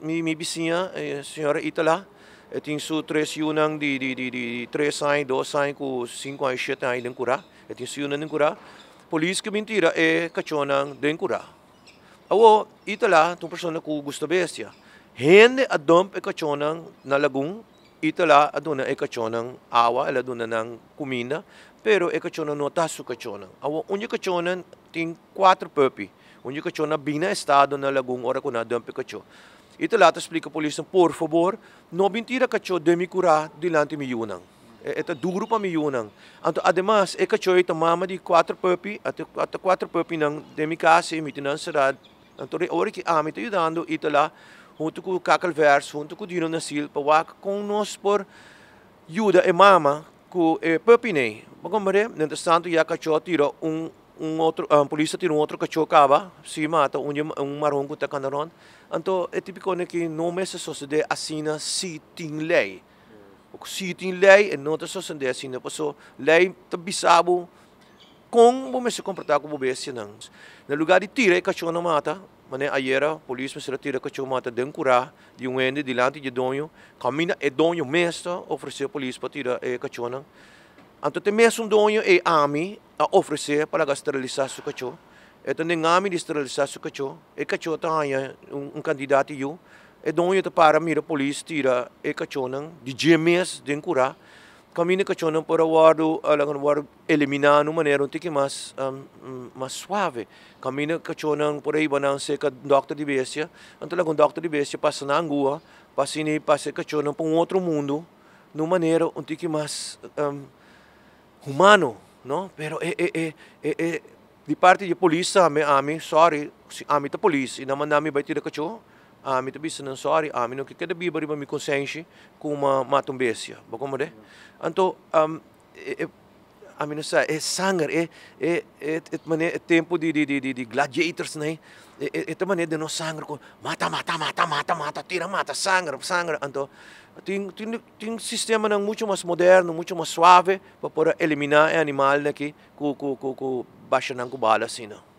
mi, mi vizinha, eh, senhora Itala, eu tenho só três anos di di di di três anos, dois anos, com cinco anos, sete anos, lingura. Eu eh, tenho só anos lingura. Polícia que mentira é eh, cachonang lingura. Awo, Itala, tung persona ku gusto bestia. Hindi adump e cachonang nalagong itala aduna e kachonang awa ala e aduna ng kumina pero e kachonan no tasu kachonan awa unya kachonan ting 4 perpi unya kachonan bina estado na lagung ora ko na dumpi kacho Italiata explica polícia, por favor, não mentira cacho de me curar delante me unang. Ito e, duro pa mi yunang. Anto ademas, e cacho ito mama di 4 puppy at at 4 puppy nang demi kasi mi e tinanserad. Anto re ori ki ami te ayudando itala junto com Cacal Vers, junto com Dino Nasil, para com nós por ajuda e mama com e puppy nei. Magomare, nentro santo ya cacho tiro um um outro ah, um polícia tirou um outro cachorro cava se mata um um marrom que te tá candarão então é típico né que não me é se sucede assim se tem lei porque se tem lei é não te sucede assim né passou lei te tá bisabo como me se comportar com o bebê assim não no lugar de tirar cachorro não mata mané aí era polícia se retira cachorro mata de um cura de um ende delante de dono camina é dono mesmo ofereceu polícia para tirar eh, cachorro então tem mesmo um dono é ami a oferecer para esterilizar o cachorro. Então, é ninguém esterilizar o cachorro. E é o cachorro tem tá é um, um candidato eu. E dono de para mira a polícia tira o cachorro de 10 meses de curar. Caminha o cachorro para o guardo, eliminar de uma maneira um pouco mais, um, hum, mais suave. Caminha o cachorro por aí, banana seca, doctor de bestia. Então, o doctor de bestia passa na angua, passa, passa o cachorro para um outro mundo, de uma maneira um pouco mais um, humano. No, pero eh, eh, eh, eh, eh di parte de polícia, a mim, sorry, ami ta polis, inaman nami ba tira kacho, ami ta bicho não sorry, ami no kikada bi ba mi konsensya kung ma matumbesya, bako mo de? Anto, um, eh, a mean, é sangue, é, é, é, é, tempo de, de, de, de gladiators, né? É, é, de não sangue, mata, mata, mata, mata, mata, tira, mata, sangue, sangue. Então, tem, tem, tem um sistema não, né, muito mais moderno, muito mais suave para poder eliminar o animal né, que com, com, com, com baixa não, né, com bala, assim, não.